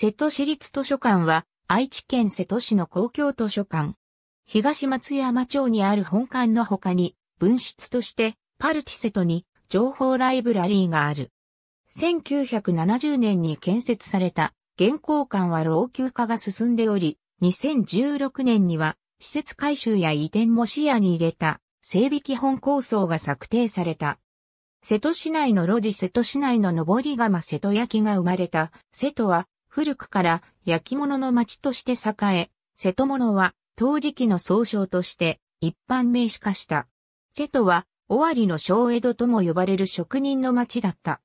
瀬戸市立図書館は、愛知県瀬戸市の公共図書館。東松山町にある本館の他に、分室として、パルティ瀬戸に、情報ライブラリーがある。1970年に建設された、現行館は老朽化が進んでおり、2016年には、施設改修や移転も視野に入れた、整備基本構想が策定された。瀬戸市内の路地瀬戸市内の上り釜瀬戸焼が生まれた、瀬戸は古くから焼き物の町として栄え、瀬戸物は陶磁器の総称として一般名詞化した。瀬戸は尾張の小江戸とも呼ばれる職人の町だった。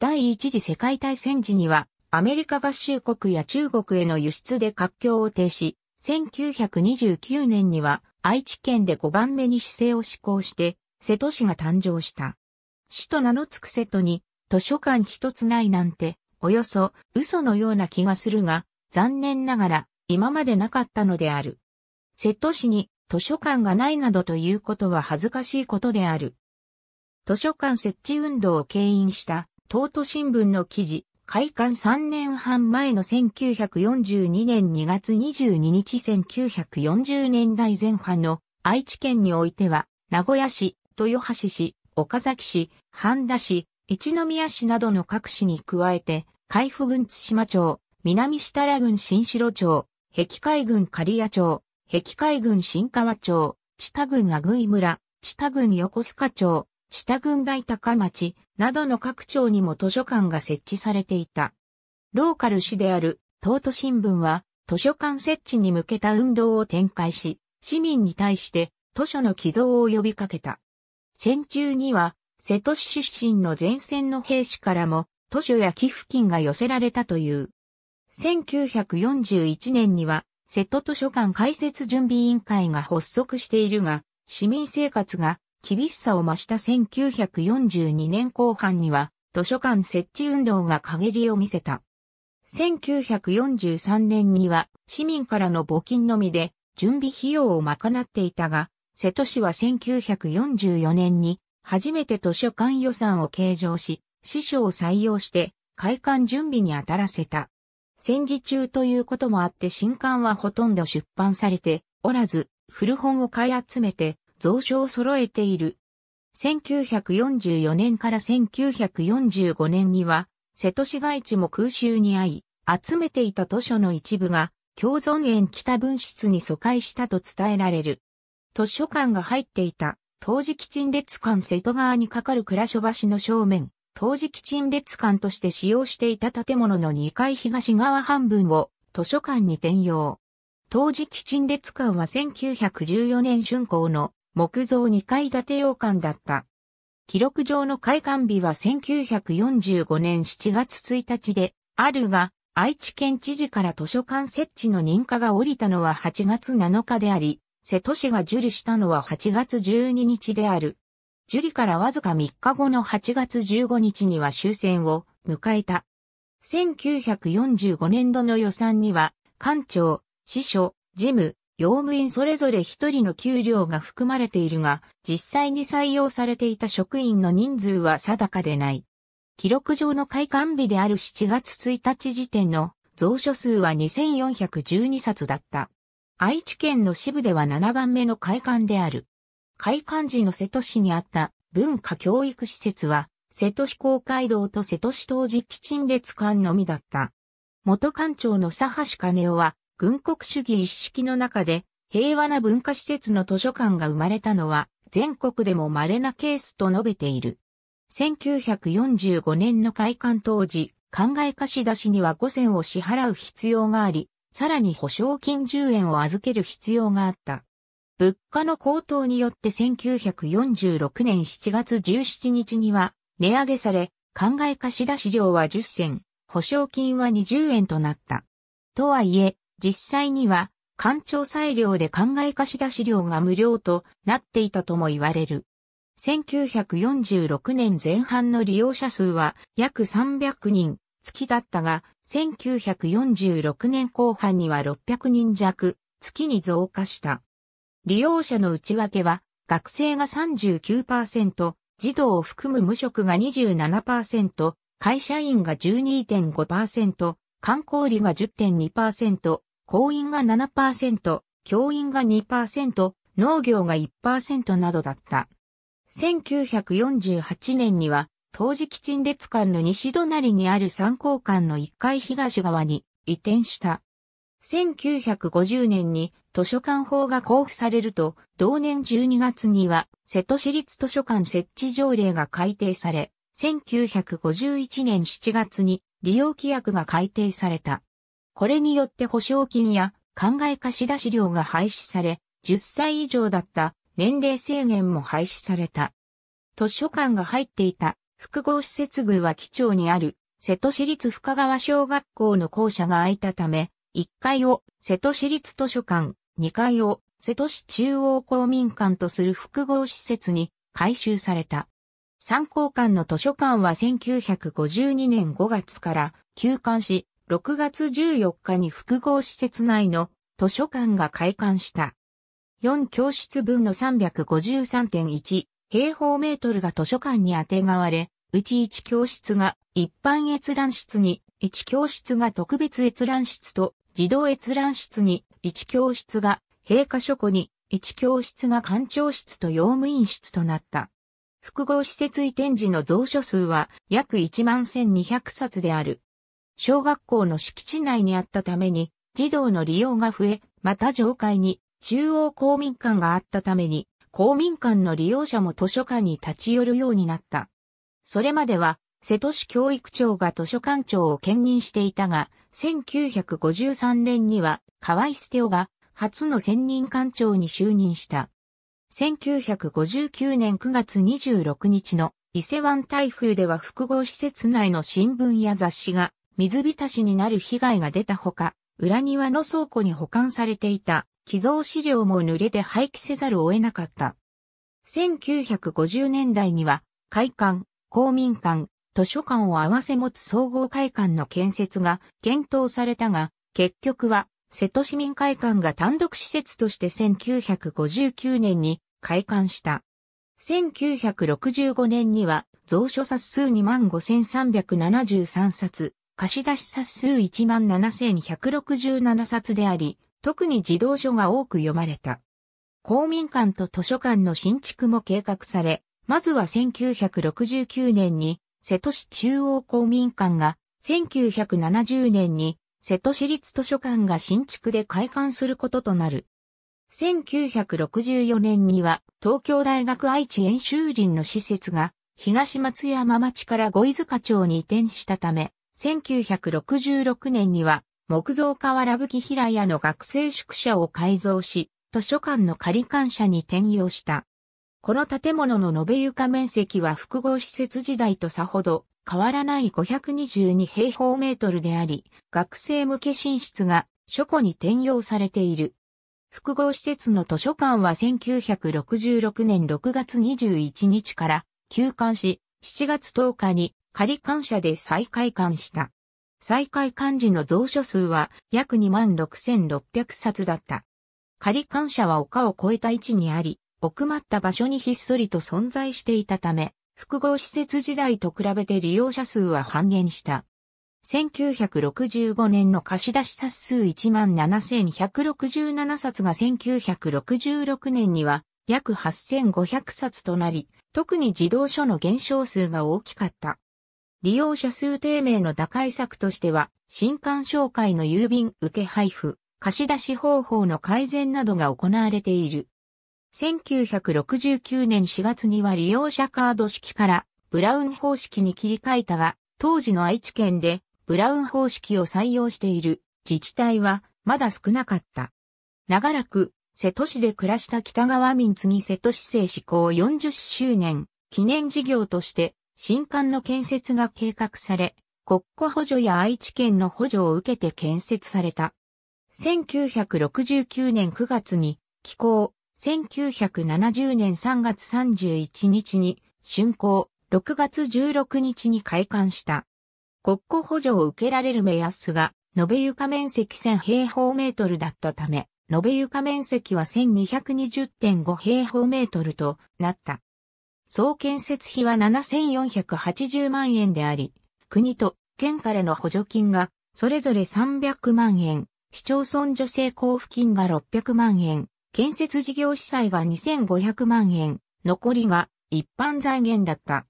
第一次世界大戦時にはアメリカ合衆国や中国への輸出で活況を停止、1929年には愛知県で5番目に市政を施行して、瀬戸市が誕生した。市と名の付く瀬戸に図書館一つないなんておよそ嘘のような気がするが、残念ながら今までなかったのである。瀬戸市に図書館がないなどということは恥ずかしいことである。図書館設置運動を牽引した東都新聞の記事、開館3年半前の1942年2月22日1940年代前半の愛知県においては、名古屋市、豊橋市、岡崎市、半田市、一宮市などの各市に加えて、海部郡津島町、南設楽郡新城町、碧海郡刈谷町、碧海郡新川町、知多郡阿久井村、知多郡横須賀町、知多郡大高町、などの各町にも図書館が設置されていた。ローカル市である、東都新聞は、図書館設置に向けた運動を展開し、市民に対して図書の寄贈を呼びかけた。戦中には、瀬戸市出身の前線の兵士からも図書や寄付金が寄せられたという。1941年には、瀬戸図書館開設準備委員会が発足しているが、市民生活が厳しさを増した1942年後半には、図書館設置運動が陰りを見せた。1943年には市民からの募金のみで準備費用を賄っていたが、瀬戸市は1944年に初めて図書館予算を計上し、師匠を採用して開館準備に当たらせた。戦時中ということもあって新刊はほとんど出版されておらず、古本を買い集めて蔵書を揃えている。1944年から1945年には、瀬戸市街地も空襲に遭い、集めていた図書の一部が、共存園北分室に疎開したと伝えられる。図書館が入っていた、当時基陳列館瀬戸川にかかる倉所橋の正面、当時基陳列館として使用していた建物の2階東側半分を図書館に転用。当時基陳列館は1914年春工の木造2階建て洋館だった。記録上の開館日は1945年7月1日であるが、愛知県知事から図書館設置の認可が下りたのは8月7日であり、瀬戸市が受理したのは8月12日である。受理からわずか3日後の8月15日には終戦を迎えた。1945年度の予算には、官庁、司書、事務、用務員それぞれ一人の給料が含まれているが、実際に採用されていた職員の人数は定かでない。記録上の開館日である7月1日時点の蔵書数は2412冊だった。愛知県の支部では7番目の開館である。開館時の瀬戸市にあった文化教育施設は、瀬戸市公会堂と瀬戸市当時基陳列館のみだった。元館長の佐橋金夫は、軍国主義一式の中で、平和な文化施設の図書館が生まれたのは、全国でも稀なケースと述べている。1945年の開館当時、考え貸し出しには5 0を支払う必要があり、さらに保証金10円を預ける必要があった。物価の高騰によって1946年7月17日には値上げされ、考え貸し出し料は10銭、保証金は20円となった。とはいえ、実際には、官庁裁量で考え貸し出し料が無料となっていたとも言われる。1946年前半の利用者数は約300人月だったが、1946年後半には600人弱月に増加した。利用者の内訳は、学生が39%、児童を含む無職が27%、会社員が12.5%、観光理が10.2%、行員が7%、教員が2%、農業が1%などだった。1948年には、当時基陳列館の西隣にある参考館の1階東側に移転した。1950年に図書館法が交付されると、同年12月には瀬戸市立図書館設置条例が改定され、1951年7月に利用規約が改定された。これによって保証金や考え貸出料が廃止され、10歳以上だった年齢制限も廃止された。図書館が入っていた複合施設群は基調にある瀬戸市立深川小学校の校舎が空いたため、1階を瀬戸市立図書館、2階を瀬戸市中央公民館とする複合施設に改修された。三考館の図書館は1952年5月から休館し、6月14日に複合施設内の図書館が開館した。4教室分の353.1平方メートルが図書館にあてがわれ、うち1教室が一般閲覧室に、1教室が特別閲覧室と自動閲覧室に1教室が、閉課書庫に1教室が館長室と用務員室となった。複合施設移転時の蔵書数は約11,200冊である。小学校の敷地内にあったために、児童の利用が増え、また上階に中央公民館があったために、公民館の利用者も図書館に立ち寄るようになった。それまでは瀬戸市教育長が図書館長を兼任していたが、1953年には河合捨夫が初の専任館長に就任した。1959年9月26日の伊勢湾台風では複合施設内の新聞や雑誌が水浸しになる被害が出たほか、裏庭の倉庫に保管されていた寄贈資料も濡れて廃棄せざるを得なかった。1950年代には、会館、公民館、図書館を合わせ持つ総合会館の建設が検討されたが、結局は瀬戸市民会館が単独施設として1959年に開館した。1965年には蔵書冊数25,373冊、貸出冊数17,167冊であり、特に児童書が多く読まれた。公民館と図書館の新築も計画され、まずは1969年に瀬戸市中央公民館が1970年に瀬戸市立図書館が新築で開館することとなる。1964年には東京大学愛知演習林の施設が東松山町から五井塚町に移転したため、1966年には木造河原吹平屋の学生宿舎を改造し、図書館の仮館舎に転用した。この建物の延べ床面積は複合施設時代とさほど変わらない522平方メートルであり、学生向け寝室が書庫に転用されている。複合施設の図書館は1966年6月21日から休館し、7月10日に仮館舎で再開館した。再開館時の蔵書数は約26,600冊だった。仮館舎は丘を越えた位置にあり、奥まった場所にひっそりと存在していたため、複合施設時代と比べて利用者数は半減した。1965年の貸し出し冊数17,167冊が1966年には約8,500冊となり、特に自動書の減少数が大きかった。利用者数低迷の打開策としては、新刊紹介の郵便受け配布、貸し出し方法の改善などが行われている。1969年4月には利用者カード式からブラウン方式に切り替えたが、当時の愛知県でブラウン方式を採用している自治体はまだ少なかった。長らく瀬戸市で暮らした北川民次瀬戸市政施行40周年記念事業として新館の建設が計画され、国庫補助や愛知県の補助を受けて建設された。1969年9月に、気候、1970年3月31日に竣工、6月16日に開館した。国庫補助を受けられる目安が、延べ床面積1000平方メートルだったため、延べ床面積は1220.5平方メートルとなった。総建設費は7480万円であり、国と県からの補助金がそれぞれ300万円、市町村助成交付金が600万円、建設事業資債が2500万円、残りが一般財源だった。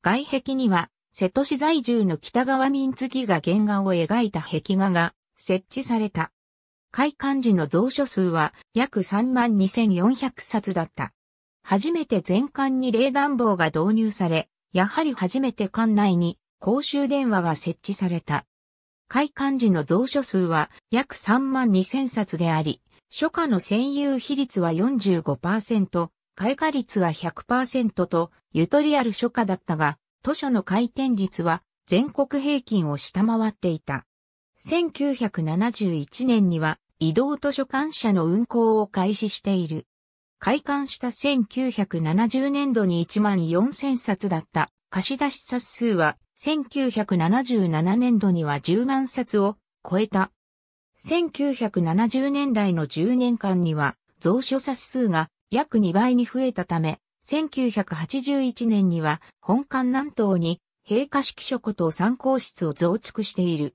外壁には、瀬戸市在住の北川民月が原画を描いた壁画が設置された。開館時の蔵書数は約32,400冊だった。初めて全館に冷暖房が導入され、やはり初めて館内に公衆電話が設置された。開館時の蔵書数は約32,000冊であり、初夏の占有比率は45%、開花率は100%と、ゆとりある初夏だったが、図書の回転率は全国平均を下回っていた。1971年には移動図書館社の運行を開始している。開館した1970年度に1万4000冊だった貸し出し冊数は1977年度には10万冊を超えた1970年代の10年間には、蔵書冊数が約2倍に増えたため、1981年には本館南東に閉花式書庫と参考室を増築している。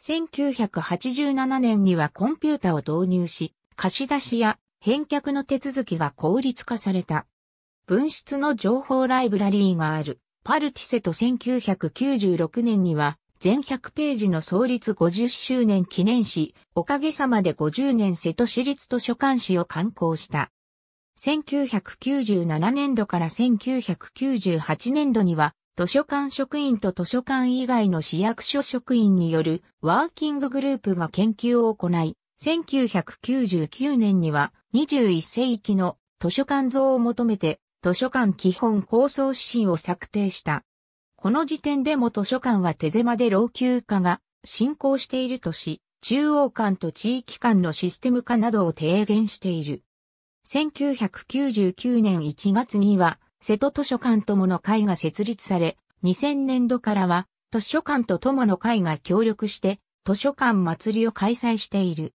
1987年にはコンピュータを導入し、貸し出しや返却の手続きが効率化された。分室の情報ライブラリーがあるパルティセと1996年には全100ページの創立50周年記念誌、おかげさまで50年瀬戸市立図書館誌を刊行した。1997年度から1998年度には、図書館職員と図書館以外の市役所職員によるワーキンググループが研究を行い、1999年には21世紀の図書館像を求めて図書館基本構想指針を策定した。この時点でも図書館は手狭で老朽化が進行しているとし、中央間と地域間のシステム化などを提言している。1999年1月には、瀬戸図書館友の会が設立され、2000年度からは、図書館と友の会が協力して、図書館祭りを開催している。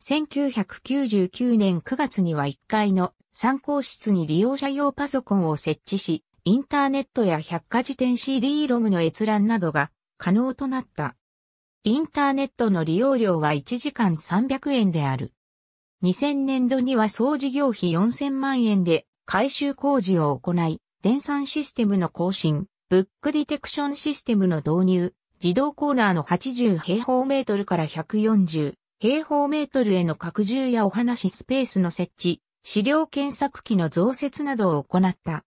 1999年9月には1階の参考室に利用者用パソコンを設置し、インターネットや百科事典 c d ロムの閲覧などが可能となった。インターネットの利用料は1時間300円である。2000年度には総事業費4000万円で改修工事を行い、電算システムの更新、ブックディテクションシステムの導入、自動コーナーの80平方メートルから140平方メートルへの拡充やお話スペースの設置、資料検索機の増設などを行った。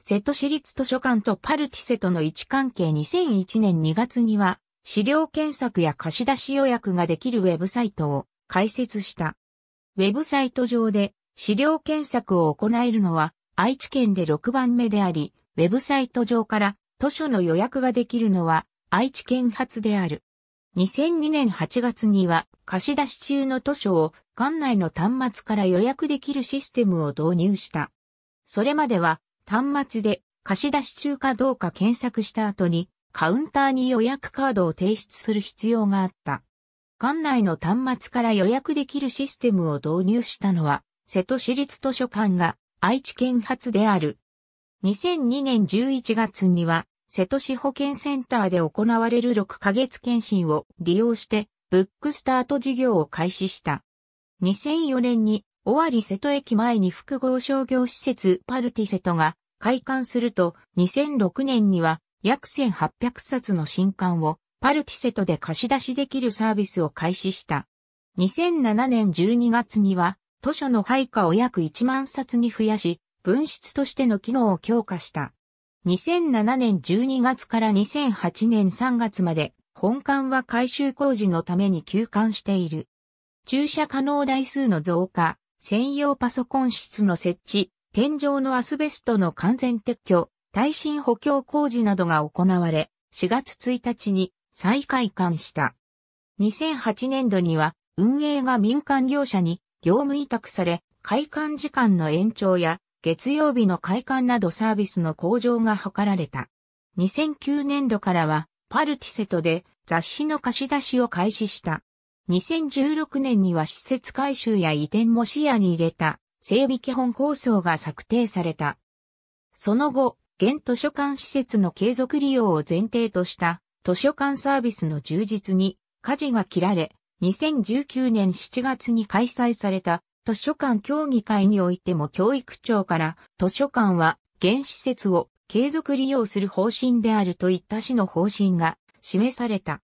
瀬戸市立図書館とパルティセとの位置関係2001年2月には、資料検索や貸し出し予約ができるウェブサイトを開設した。ウェブサイト上で資料検索を行えるのは愛知県で6番目であり、ウェブサイト上から図書の予約ができるのは愛知県発である。2002年8月には貸し出し中の図書を館内の端末から予約できるシステムを導入した。それまでは端末で貸し出し中かどうか検索した後にカウンターに予約カードを提出する必要があった。館内の端末から予約できるシステムを導入したのは瀬戸市立図書館が愛知県発である。2002年11月には瀬戸市保健センターで行われる6ヶ月検診を利用して、ブックスタート事業を開始した。2004年に、尾張瀬戸駅前に複合商業施設パルティセトが開館すると、2006年には約1800冊の新刊をパルティセトで貸し出しできるサービスを開始した。2007年12月には、図書の配下を約1万冊に増やし、分室としての機能を強化した。2007年12月から2008年3月まで本館は改修工事のために休館している。駐車可能台数の増加、専用パソコン室の設置、天井のアスベストの完全撤去、耐震補強工事などが行われ、4月1日に再開館した。2008年度には運営が民間業者に業務委託され、開館時間の延長や月曜日の会館などサービスの向上が図られた。2009年度からは、パルティセトで雑誌の貸し出しを開始した。2016年には施設改修や移転も視野に入れた整備基本構想が策定された。その後、現図書館施設の継続利用を前提とした図書館サービスの充実に舵が切られ、2019年7月に開催された図書館協議会においても教育庁から図書館は原施設を継続利用する方針であるといった市の方針が示された。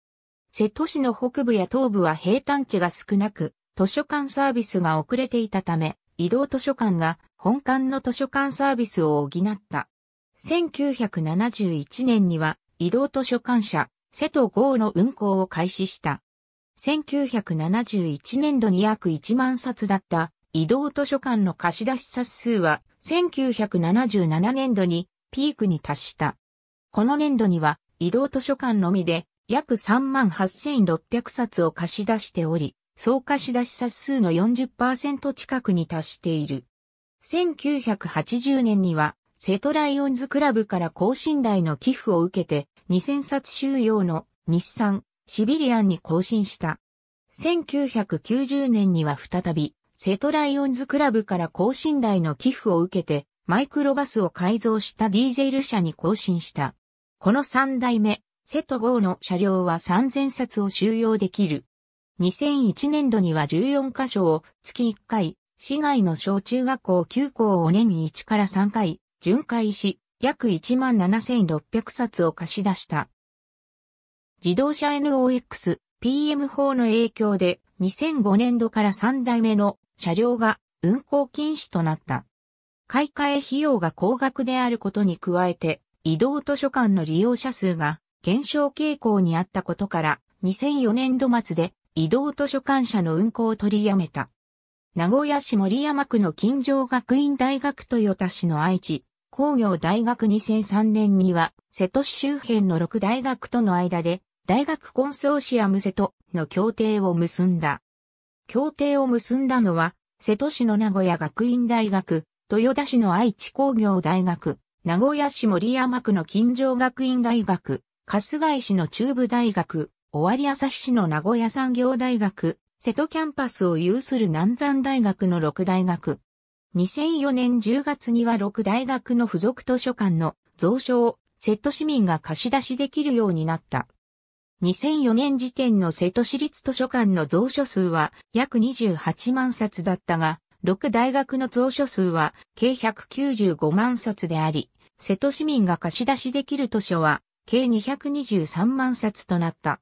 瀬戸市の北部や東部は平坦地が少なく、図書館サービスが遅れていたため、移動図書館が本館の図書館サービスを補った。1971年には移動図書館社、瀬戸号の運行を開始した。1971年度に約1万冊だった移動図書館の貸し出し冊数は1977年度にピークに達した。この年度には移動図書館のみで約38,600冊を貸し出しており、総貸し出し冊数の40%近くに達している。1980年には瀬戸ライオンズクラブから更新代の寄付を受けて2000冊収容の日産シビリアンに更新した。1990年には再び、セトライオンズクラブから更新台の寄付を受けて、マイクロバスを改造したディーゼル車に更新した。この3代目、セト号の車両は3000冊を収容できる。2001年度には14カ所を月1回、市外の小中学校9校を年に1から3回、巡回し、約17,600冊を貸し出した。自動車 NOX、PM4 の影響で2005年度から3代目の車両が運行禁止となった。買い替え費用が高額であることに加えて、移動図書館の利用者数が減少傾向にあったことから、2004年度末で移動図書館車の運行を取りやめた。名古屋市森山区の金城学院大学豊田市の愛知、工業大学2003年には、瀬戸市周辺の6大学との間で、大学コンソーシアム瀬戸の協定を結んだ。協定を結んだのは、瀬戸市の名古屋学院大学、豊田市の愛知工業大学、名古屋市森山区の近城学院大学、春日井市の中部大学、尾張旭市の名古屋産業大学、瀬戸キャンパスを有する南山大学の6大学、2004年10月には6大学の付属図書館の蔵書を瀬戸市民が貸し出しできるようになった。2004年時点の瀬戸市立図書館の蔵書数は約28万冊だったが、6大学の蔵書数は計195万冊であり、瀬戸市民が貸し出しできる図書は計223万冊となった。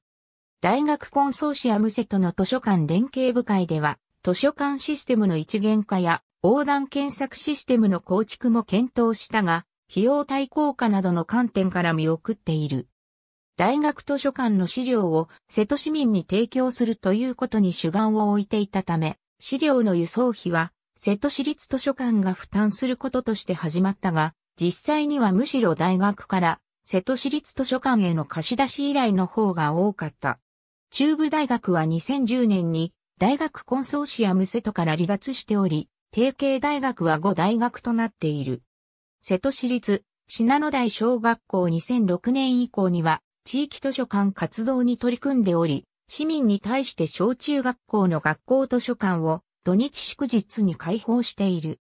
大学コンソーシアム瀬戸の図書館連携部会では、図書館システムの一元化や横断検索システムの構築も検討したが、費用対効果などの観点から見送っている。大学図書館の資料を瀬戸市民に提供するということに主眼を置いていたため、資料の輸送費は瀬戸市立図書館が負担することとして始まったが、実際にはむしろ大学から瀬戸市立図書館への貸し出し依頼の方が多かった。中部大学は2010年に大学コンソーシアム瀬戸から離脱しており、提携大学は5大学となっている。瀬戸市立、品野台小学校2006年以降には、地域図書館活動に取り組んでおり、市民に対して小中学校の学校図書館を土日祝日に開放している。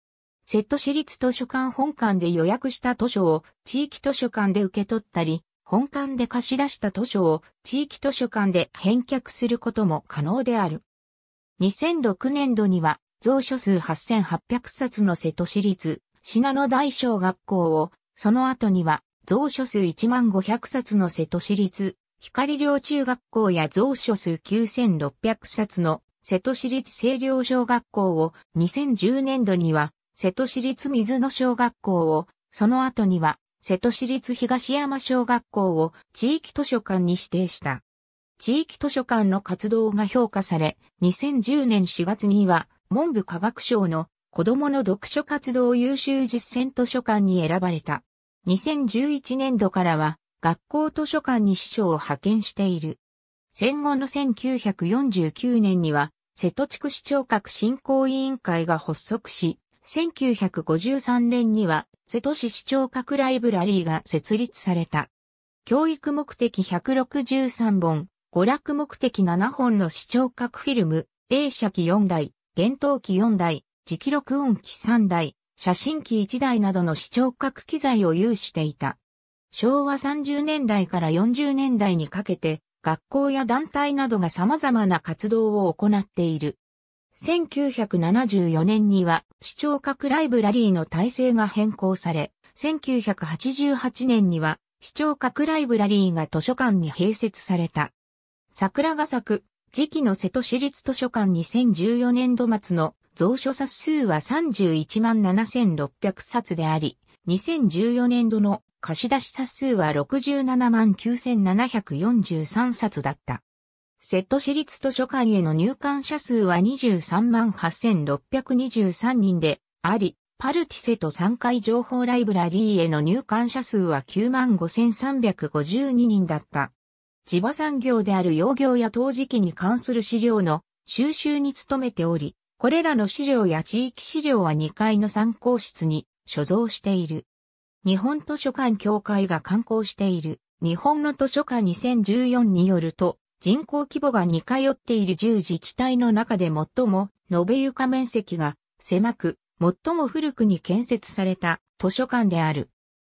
瀬戸市立図書館本館で予約した図書を地域図書館で受け取ったり、本館で貸し出した図書を地域図書館で返却することも可能である。2006年度には蔵書数8800冊の瀬戸市立、品野大小学校を、その後には、蔵書数1500冊の瀬戸市立、光陵中学校や蔵書数9600冊の瀬戸市立清涼小学校を、2010年度には、瀬戸市立水野小学校を、その後には、瀬戸市立東山小学校を地域図書館に指定した。地域図書館の活動が評価され、2010年4月には、文部科学省の子供の読書活動優秀実践図書館に選ばれた。2011年度からは学校図書館に市長を派遣している。戦後の1949年には瀬戸地区市長閣振興委員会が発足し、1953年には瀬戸市市長閣ライブラリーが設立された。教育目的163本、娯楽目的7本の市長閣フィルム、A 社機4台、厳冬機4台、磁気録音機3台、写真機1台などの視聴覚機材を有していた。昭和30年代から40年代にかけて、学校や団体などが様々な活動を行っている。1974年には視聴覚ライブラリーの体制が変更され、1988年には視聴覚ライブラリーが図書館に併設された。桜が咲く次期の瀬戸市立図書館2014年度末の蔵書冊数は31万7600冊であり、2014年度の貸し出し冊数は67万9743冊だった。瀬戸市立図書館への入館者数は23万8623人であり、パルティセと3階情報ライブラリーへの入館者数は9万5352人だった。地場産業である養業や陶磁器に関する資料の収集に努めており、これらの資料や地域資料は2階の参考室に所蔵している。日本図書館協会が刊行している日本の図書館2014によると、人口規模が似通っている10自治体の中で最も延べ床面積が狭く、最も古くに建設された図書館である。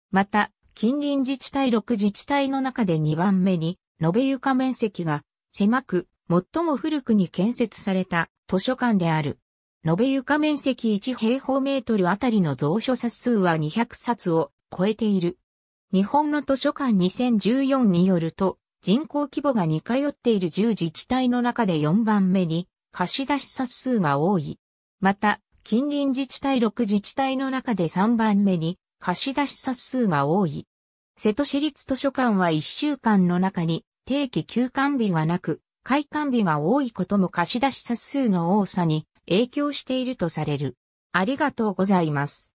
また、近隣自治体6自治体の中で2番目に延べ床面積が狭く、最も古くに建設された図書館である。延べ床面積1平方メートルあたりの蔵書冊数は200冊を超えている。日本の図書館2014によると、人口規模が似通っている10自治体の中で4番目に貸し出し冊数が多い。また、近隣自治体6自治体の中で3番目に貸し出し冊数が多い。瀬戸市立図書館は1週間の中に定期休館日がなく、開館日が多いことも貸し出し冊数の多さに影響しているとされる。ありがとうございます。